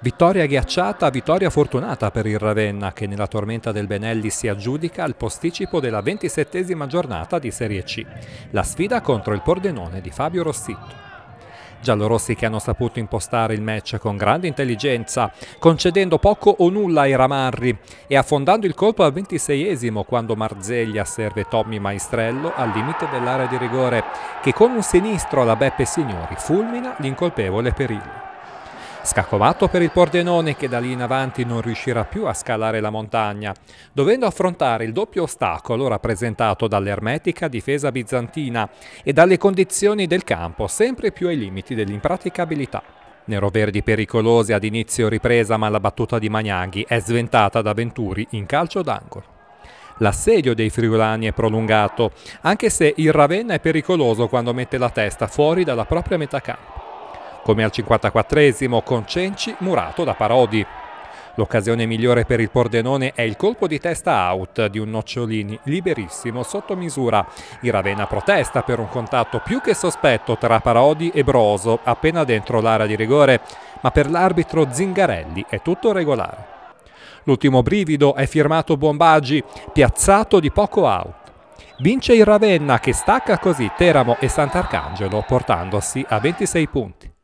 Vittoria ghiacciata, vittoria fortunata per il Ravenna che nella tormenta del Benelli si aggiudica il posticipo della ventisettesima giornata di Serie C. La sfida contro il Pordenone di Fabio Rossitto. Giallorossi che hanno saputo impostare il match con grande intelligenza, concedendo poco o nulla ai ramarri e affondando il colpo al 26esimo quando Marzeglia serve Tommy Maestrello al limite dell'area di rigore, che con un sinistro alla Beppe Signori fulmina l'incolpevole Perillo. Scacovato per il Pordenone che da lì in avanti non riuscirà più a scalare la montagna, dovendo affrontare il doppio ostacolo rappresentato dall'ermetica difesa bizantina e dalle condizioni del campo sempre più ai limiti dell'impraticabilità. Neroverdi pericolosi ad inizio ripresa ma la battuta di Magnaghi è sventata da Venturi in calcio d'angolo. L'assedio dei friulani è prolungato, anche se il Ravenna è pericoloso quando mette la testa fuori dalla propria metà campo come al 54esimo con Cenci murato da Parodi. L'occasione migliore per il Pordenone è il colpo di testa out di un Nocciolini liberissimo sotto misura. Il Ravenna protesta per un contatto più che sospetto tra Parodi e Broso appena dentro l'area di rigore, ma per l'arbitro Zingarelli è tutto regolare. L'ultimo brivido è firmato Bombaggi, piazzato di poco out. Vince il Ravenna che stacca così Teramo e Sant'Arcangelo portandosi a 26 punti.